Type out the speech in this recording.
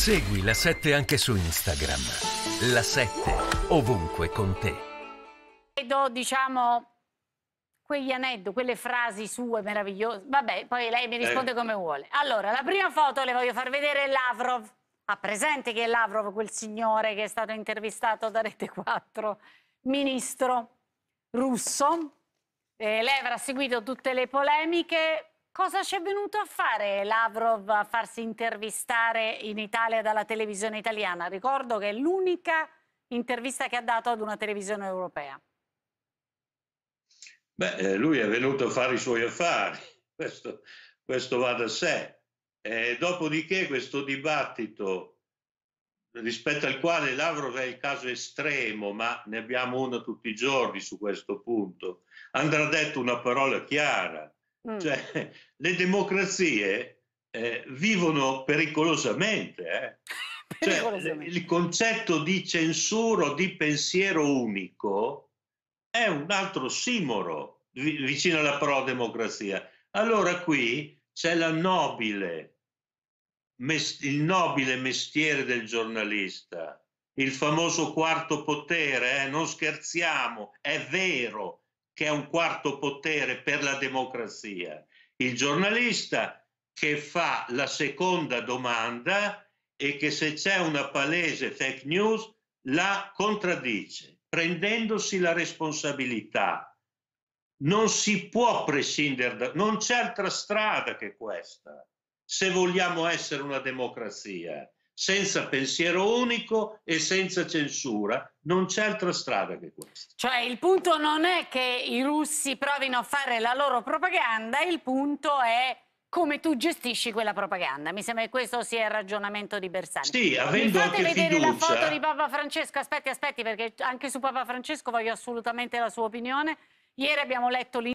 Segui la 7 anche su Instagram. La 7 ovunque con te. Vedo, diciamo, quegli aneddoti, quelle frasi sue meravigliose. Vabbè, poi lei mi eh. risponde eh. come vuole. Allora, la prima foto le voglio far vedere Lavrov. Ha presente che è Lavrov, quel signore che è stato intervistato da Rete 4, ministro russo. Eh, lei avrà seguito tutte le polemiche, Cosa c'è venuto a fare Lavrov a farsi intervistare in Italia dalla televisione italiana? Ricordo che è l'unica intervista che ha dato ad una televisione europea. Beh, eh, lui è venuto a fare i suoi affari, questo, questo va da sé. E dopodiché questo dibattito rispetto al quale Lavrov è il caso estremo, ma ne abbiamo uno tutti i giorni su questo punto, andrà detto una parola chiara. Mm. Cioè, le democrazie eh, vivono pericolosamente. Eh. Cioè, pericolosamente. il concetto di censura di pensiero unico è un altro simoro vicino alla parola democrazia Allora qui c'è nobile, il nobile mestiere del giornalista, il famoso quarto potere, eh? non scherziamo, è vero, che è un quarto potere per la democrazia. Il giornalista che fa la seconda domanda e che se c'è una palese fake news la contraddice, prendendosi la responsabilità. Non si può prescindere da... non c'è altra strada che questa, se vogliamo essere una democrazia senza pensiero unico e senza censura. Non c'è altra strada che questa. Cioè il punto non è che i russi provino a fare la loro propaganda, il punto è come tu gestisci quella propaganda. Mi sembra che questo sia il ragionamento di Bersani. Sì, avendo Mi fate vedere fiducia... la foto di Papa Francesco. Aspetti, aspetti, perché anche su Papa Francesco voglio assolutamente la sua opinione. Ieri abbiamo letto l'intervento